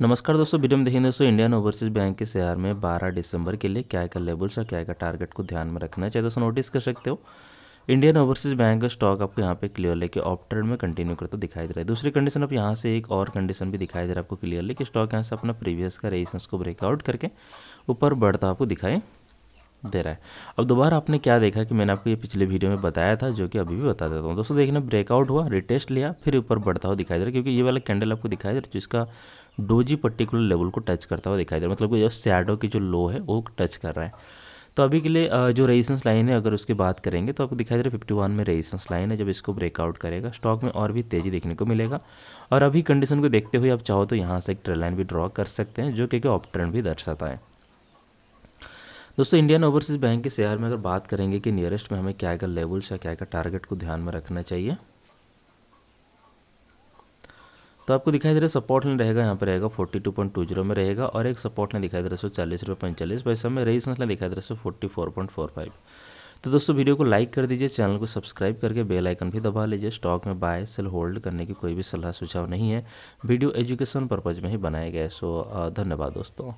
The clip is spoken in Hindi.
नमस्कार दोस्तों वीडियो में देखेंगे दोस्तों इंडियन ओवरसीज बैंक के शेयर में 12 दिसंबर के लिए क्या क्या लेवल्स और क्या क्या टारगेट को ध्यान में रखना है चाहे दोस्तों नोटिस कर सकते हो इंडियन ओवरसीज बैंक का स्टॉक आपको यहाँ पे क्लियरली कि ऑफ ट्रेड में कंटिन्यू करता दिखाई दे रहा है दूसरी कंडीशन आप यहाँ से एक और कंडीशन भी दिखाई दे रहा है आपको क्लियरली कि स्टॉक यहाँ से अपना प्रीवियस का रेजिस्टेंस को ब्रेकआउट करके ऊपर बढ़ता आपको दिखाई दे रहा है अब दोबारा आपने क्या देखा कि मैंने आपको ये पिछले वीडियो में बताया था जो कि अभी भी बता देता हूँ दोस्तों देखने ब्रेकआउट हुआ रिटेस्ट लिया फिर ऊपर बढ़ता हुआ दिखाई दे रहा है क्योंकि ये वाला कैंडल आपको दिखाई दे रहा है जिसका डोजी पर्टिकुलर लेवल को टच करता हुआ दिखाई दे रहा है मतलब जो सैडो की जो लो है वो टच कर रहा है तो अभी के लिए जो रेजिस्टेंस लाइन है अगर उसकी बात करेंगे तो आपको दिखाई दे रहा है फिफ्टी वन में रेजिस्टेंस लाइन है जब इसको ब्रेकआउट करेगा स्टॉक में और भी तेज़ी देखने को मिलेगा और अभी कंडीशन को देखते हुए आप चाहो तो यहाँ से एक ट्रेल लाइन भी ड्रॉ कर सकते हैं जो कि ऑप ट्रेंड भी दर्शाता है दोस्तों इंडियन ओवरसीज़ बैंक के शेयर में अगर बात करेंगे कि नियरेस्ट में हमें क्या क्या लेवल्स या क्या क्या टारगेट को ध्यान में रखना चाहिए तो आपको दिखाई दे रहा है सपोर्ट लाइन रहेगा यहाँ पर रहेगा forty two point two zero में रहेगा और एक सपोर्ट लाइन दिखाई दे रहा है सौ चालीस रुपये पैंतालीस वैसे रही रेजिस्टेंस लाइन दिखाई दे रहा है सौ forty four point four five तो दोस्तों वीडियो को लाइक कर दीजिए चैनल को सब्सक्राइब करके बेल आइकन भी दबा लीजिए स्टॉक में बाय सेल होल्ड करने की कोई भी सलाह सुझाव नहीं है वीडियो एजुकेशन पर्पज़ में ही बनाया गया है सो धन्यवाद दोस्तों